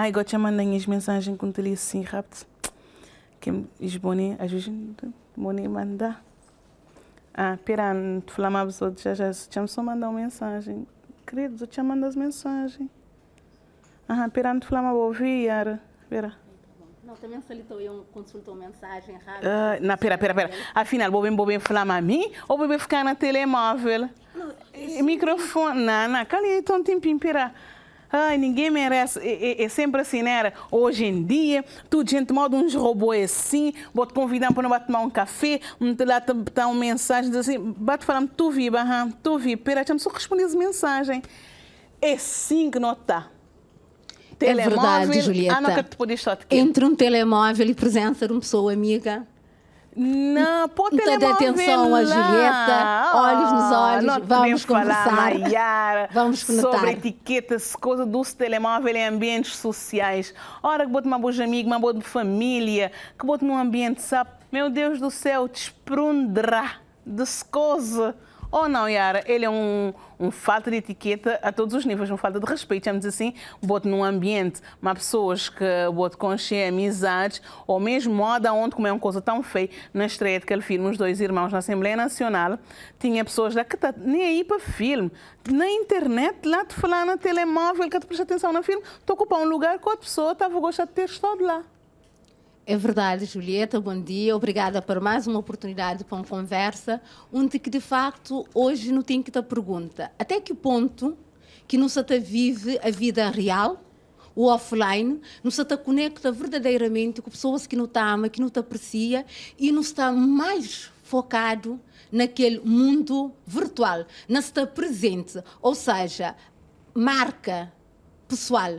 Ai, igual te mandei as mensagens com ele assim rápido. Que é os boni, às vezes, boni mandar. Ah, pera, tu falava já já, tinha só mandar uma mensagem. Querido, te mandado as mensagens. Ah, pera, não te falava ouvir, Yara. Pera. Não, também solicitou eu consultou mensagem rápida. Uh, não, pera, pera, pera. Afinal, vou bem, vou bem falar a mim ou vou bem ficar na telemóvel? Não, isso... Microfone. Não, não, calma aí, então tem pera. Ai, ninguém merece. É, é, é sempre assim, né? Era, hoje em dia, tudo gente de uns robôs assim, vou te convidar para não tomar um café, te lá te botar uma mensagem, assim, bate me tu vi, barra, tu vi, pera, só responder essa mensagem. É sim que não está. Telemóvel, é verdade, Julieta. Ah, não, que te podes estar Entre um telemóvel e presença de uma pessoa amiga, não, pode ter Toda atenção à Julieta, olhos nos olhos, Nós vamos conversar. Falar, Mayara, vamos conectar. Sobre etiquetas, coisa do telemóvel em ambientes sociais. Ora, que bote uma boa amigo, uma boa família, que bote num ambiente, sabe? Meu Deus do céu, desprunderá, descosa ou não, Yara? Ele é um, um falta de etiqueta a todos os níveis, um falta de respeito, dizer assim, bote num ambiente, mas pessoas que bote com amizades, ou mesmo moda, onde, como é uma coisa tão feia, na estreia ele filme, os dois irmãos na Assembleia Nacional, tinha pessoas lá que tá nem aí para filme, na internet, lá te falar na telemóvel, que te presta atenção no filme, tu ocupar um lugar com outra pessoa estava a gostar de ter estado lá. É verdade, Julieta, bom dia. Obrigada por mais uma oportunidade para uma conversa, onde que de facto hoje não tem que te pergunta. Até que ponto que não se vive a vida real, o offline, não se conecta verdadeiramente com pessoas que não te ama, que não te aprecia e não está mais focado naquele mundo virtual, não está presente, ou seja, marca pessoal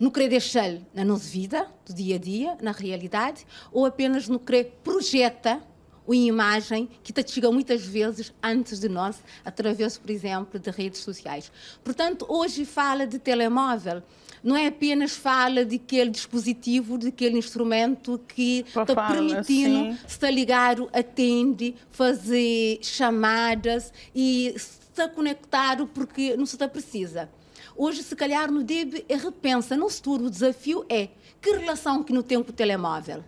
no querer deixá-lo na nossa vida, do dia a dia, na realidade, ou apenas no querer projetar uma imagem que te chega muitas vezes antes de nós, através, por exemplo, de redes sociais. Portanto, hoje fala de telemóvel, não é apenas fala de aquele dispositivo, de aquele instrumento que está permitindo estar tá ligado, atende, fazer chamadas e está conectado porque não se está precisa. Hoje, se calhar, no DEB repensa, no futuro, o desafio é que relação que não tem com o telemóvel?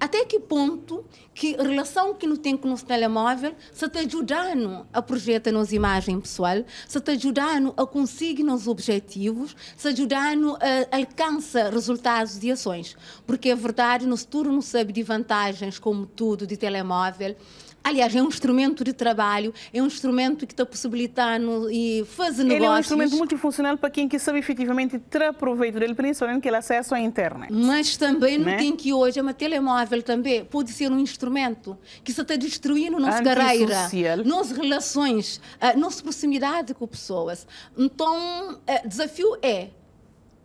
Até que ponto que relação que não tem com o nosso telemóvel se está ajudando a projetar nossa imagem pessoal, se está ajudando a conseguir nossos objetivos, se ajudando a alcançar resultados e ações. Porque é verdade, no futuro não sabe de vantagens como tudo de telemóvel, Aliás, é um instrumento de trabalho, é um instrumento que está possibilitando e faz negócios. Ele é um instrumento multifuncional para quem que saber efetivamente ter proveito dele, principalmente aquele acesso à internet. Mas também não né? tem que hoje, é telemóvel também, pode ser um instrumento que se está destruindo nossa carreira, nossas relações, eh, nossa proximidade com pessoas. Então, o eh, desafio é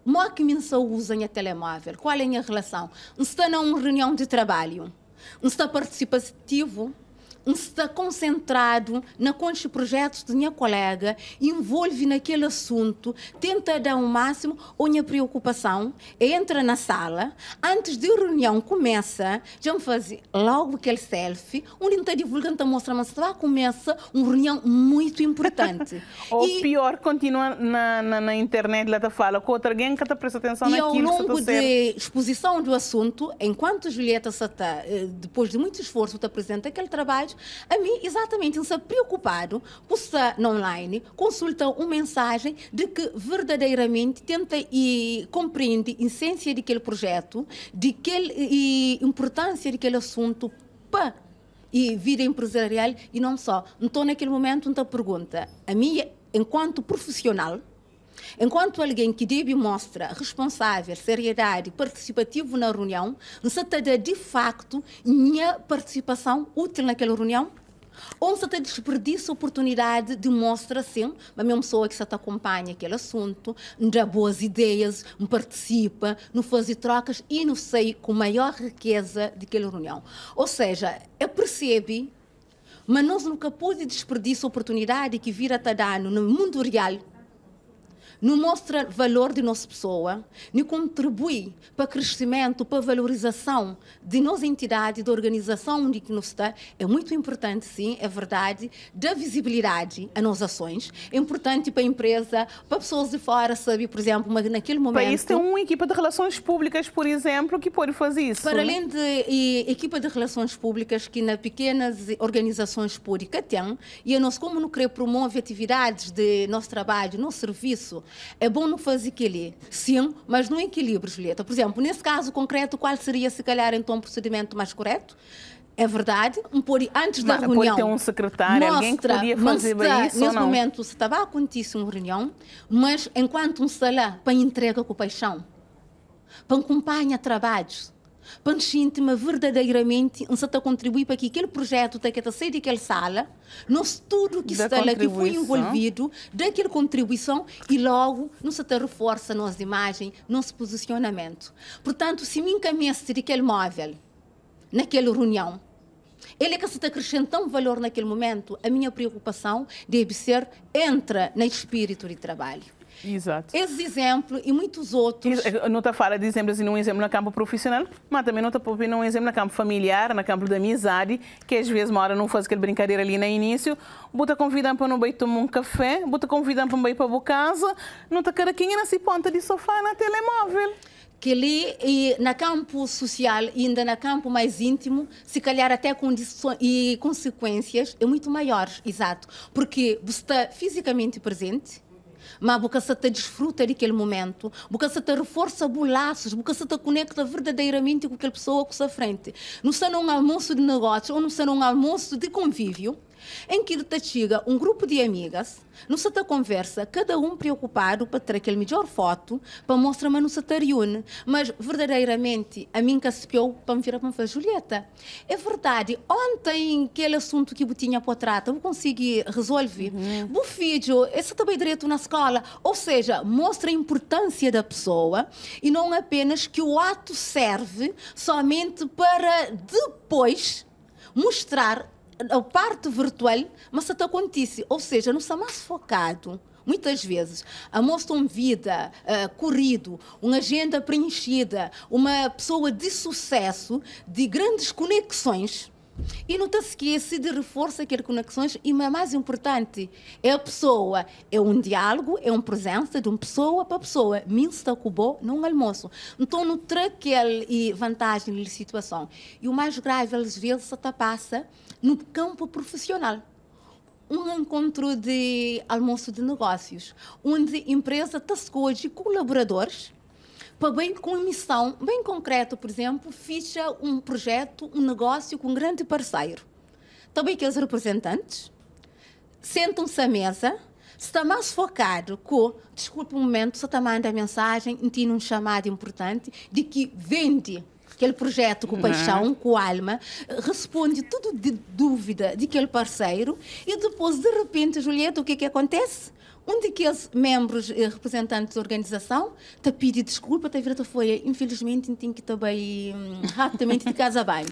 como que mensa usam a telemóvel? Qual é a minha relação? Está numa reunião de trabalho? Está participativo? está concentrado na concha projetos de minha colega, envolve naquele assunto, tenta dar o um máximo ou minha preocupação, entra na sala, antes de reunião começa, já me faz logo aquele selfie, onde está divulgando, está mostrando, mas lá começa uma reunião muito importante. ou e, pior, continua na, na, na internet, lá está fala com outra alguém que está prestando atenção e naquilo. E ao longo da exposição do assunto, enquanto Julieta eh, depois de muito esforço, está apresenta aquele trabalho, a mim, exatamente, se preocupado, se online, consulta uma mensagem de que verdadeiramente tenta e compreende a essência daquele projeto, de que e importância daquele assunto para e vida empresarial e não só. Então, naquele momento, então pergunta, a mim, enquanto profissional, Enquanto alguém que demonstra responsável, seriedade e participativo na reunião, não se tem de facto minha participação útil naquela reunião? ou não se desperdiça a oportunidade de mostrar sim, a minha pessoa que se acompanha aquele assunto, dá boas ideias, participa, não faz trocas e não sei com maior riqueza daquela reunião. Ou seja, eu percebi, mas nós nunca pude desperdiçar a oportunidade que vira a dar no mundo real não mostra valor de nossa pessoa, não contribui para crescimento, para valorização de nossa entidade, da organização onde que nos está, é muito importante, sim, é verdade, da visibilidade a nossas ações. É importante para a empresa, para pessoas de fora sabe por exemplo, mas naquele momento... Para isso tem uma equipa de relações públicas, por exemplo, que pode fazer isso. Para né? além de e, equipa de relações públicas que nas pequenas organizações públicas tem, e a nós como não querer promove atividades de nosso trabalho, nosso serviço, é bom não fazer aquilo, sim, mas no equilíbrio, Julieta. Por exemplo, nesse caso concreto, qual seria, se calhar, então, o um procedimento mais correto? É verdade, um pôr antes da mas, reunião. Pode ter um secretário, mostra, alguém que podia fazer mostra, bem isso Nesse momento, se estava a acontecer uma reunião, mas enquanto um salão para entrega com paixão, para acompanha trabalhos, para sentir-me verdadeiramente um a contribuir para que aquele projeto da que está saindo aquela sala, nós tudo que está lá que foi envolvido, daquela contribuição e logo nos até reforça a nossa imagem, nosso posicionamento. Portanto, se me encaminhasse daquele móvel, naquela reunião, ele é que se está acrescentando valor naquele momento, a minha preocupação deve ser entra no espírito de trabalho. Exato. Esse exemplo e muitos outros. Não está eh, fala de exemplo, assim, um exemplo no campo profissional, mas também não está falar um exemplo no campo familiar, no campo da amizade, que às vezes uma hora não faz aquele brincadeira ali no início, bota convidando para não ir tomar um café, bota convidando para não ir para a casa, não está caraquinha na ponta de sofá na telemóvel que ali e na campo social e ainda na campo mais íntimo, se calhar até condições e consequências é muito maior, exato, porque você está fisicamente presente, mas porque se te desfruta daquele momento, porque te reforça bolaços, porque se te conecta verdadeiramente com aquela pessoa que está à frente. Não será um almoço de negócios ou não será um almoço de convívio, em que te chega um grupo de amigas, não se conversa, cada um preocupado para ter aquele melhor foto, para mostrar, mas não se reúne. Mas, verdadeiramente, a mim que se piou para me virar para me fazer, Julieta, é verdade, ontem aquele assunto que eu tinha para tratar, eu consegui resolver. Uhum. vídeo filho, esse também direito na escola. Ou seja, mostra a importância da pessoa e não apenas que o ato serve somente para depois mostrar a parte virtual, mas até acontece, ou seja, não está mais focado muitas vezes a moça um vida uh, corrido, uma agenda preenchida, uma pessoa de sucesso, de grandes conexões e não te esquece de reforçar aquelas conexões e mais importante é a pessoa, é um diálogo, é uma presença de uma pessoa para pessoa. Mim se num almoço. Então não traz e vantagem na situação. E o mais grave às vezes até passa no campo profissional um encontro de almoço de negócios, onde a empresa te escolhe colaboradores para bem com missão, bem concreto, por exemplo, ficha um projeto, um negócio com um grande parceiro. Também que os representantes sentam-se à mesa, se está mais focado com, desculpe um momento, se está mais a mensagem, tinha um chamado importante de que vende aquele projeto com uhum. paixão, com alma, responde tudo de dúvida de aquele parceiro e depois, de repente, Julieta, o que é que acontece? um daqueles membros e eh, representantes da organização te pediu desculpa, te virou folha. infelizmente tem que também hum, rapidamente de casa banho.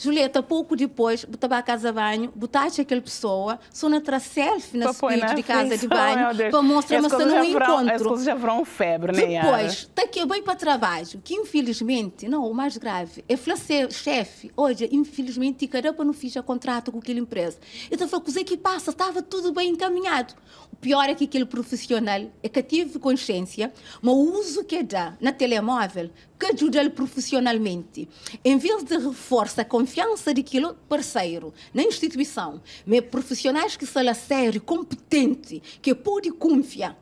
Julieta, pouco depois, botava a casa de banho, botaste aquela pessoa, só na selfie, na suíte de casa de oh, banho, para mostrar, mas não encontro. As coisas já viram febre, né, Depois, daqui tá bem para trabalho, que infelizmente, não, o mais grave, é falecer assim, chefe, hoje, infelizmente, caramba, não fiz o contrato com aquela empresa. Então, foi coisa que passa, estava tudo bem encaminhado. O pior é que aquele profissional é que tive consciência, mas o uso que é dá na telemóvel que ajuda-lhe profissionalmente. Em vez de reforçar a confiança de daquele é parceiro na instituição, mas profissionais que são sério, competentes, que pode confiar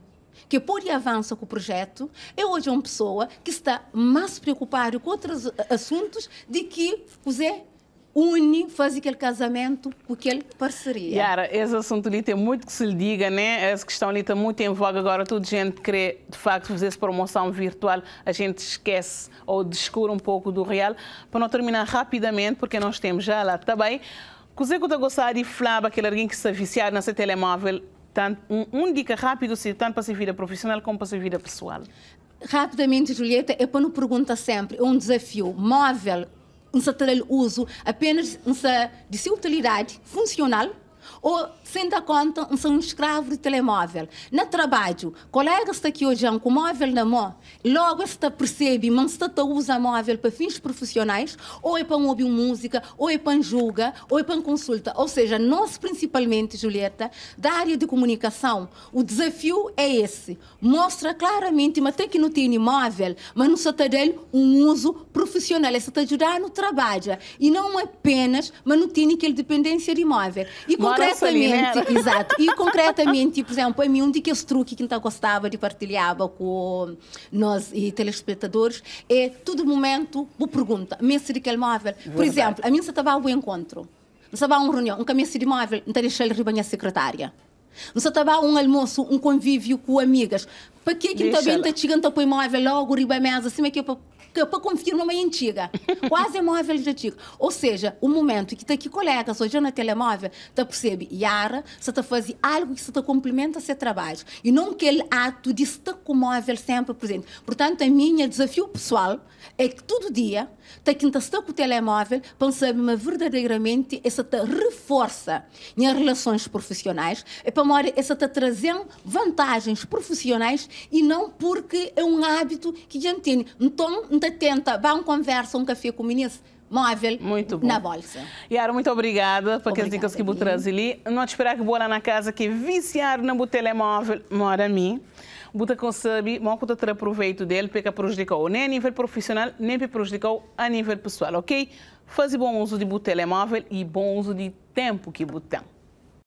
que pode avançar com o projeto, é hoje uma pessoa que está mais preocupada com outros assuntos de que os Zé une, faz aquele casamento, aquele parceria. Yara, esse assunto ali tem é muito que se lhe diga, né? Essa questão ali está muito em voga agora, toda gente querer, de facto, fazer essa promoção virtual, a gente esquece ou descura um pouco do real. Para não terminar rapidamente, porque nós temos já lá também, Cozê que está gostado e flaba, aquele alguém que se viciar nessa telemóvel, tanto, um, um dica rápido, se tanto para a vida profissional como para a vida pessoal. Rapidamente, Julieta, é para não perguntar sempre, é um desafio móvel um satélite uso apenas uma de utilidade funcional ou sem dar conta são um escravo de telemóvel. No trabalho, colega está aqui hoje é com móvel na mão, logo está percebe, mas está a usar móvel para fins profissionais, ou é para ouvir música, ou é para julga, ou é para consulta. Ou seja, nós principalmente, Julieta, da área de comunicação, o desafio é esse. Mostra claramente, mas tem que não tem móvel, mas não está dele um uso profissional, está ajudar no trabalho. E não apenas, mas não tem aquela dependência de móvel. E com concretamente, ali, né? exato. E concretamente, tipo, por exemplo, é um dos truques que então gostava de partilhar com nós e telespectadores é todo momento, uma pergunta, mesa de móvel. Por exemplo, a mim se estava um encontro, não estava uma reunião, um caminho de móvel, não deixei ele a secretária. Não se estava um almoço, um convívio com amigas. Para que é que também te chegando para o imóvel logo, riba mesa, assim é que eu para confirmar uma antiga. Quase móvel de antiga. Ou seja, o momento que está aqui colega, hoje na telemóvel, está percebe, Yara, se está fazendo algo que se está o seu trabalho. E não aquele ato de estar tá com o móvel sempre presente. Portanto, a minha desafio pessoal é que todo dia, está que está tá com o telemóvel, pensamos verdadeiramente essa te tá reforça em relações profissionais, é para mora essa está trazendo vantagens profissionais e não porque é um hábito que já tem. Então, não ainda tenta, vão conversa, um café com o ministro, móvel muito bom. na bolsa. Yara, muito obrigada por as dicas que você traz ali. Não te esperar que lá na casa que viciar no telemóvel mora a mim. Buta concebe, bom que ter aproveito dele, porque prejudicou nem a nível profissional, nem prejudicou a nível pessoal, ok? Faz bom uso de telemóvel e bom uso de tempo que botão.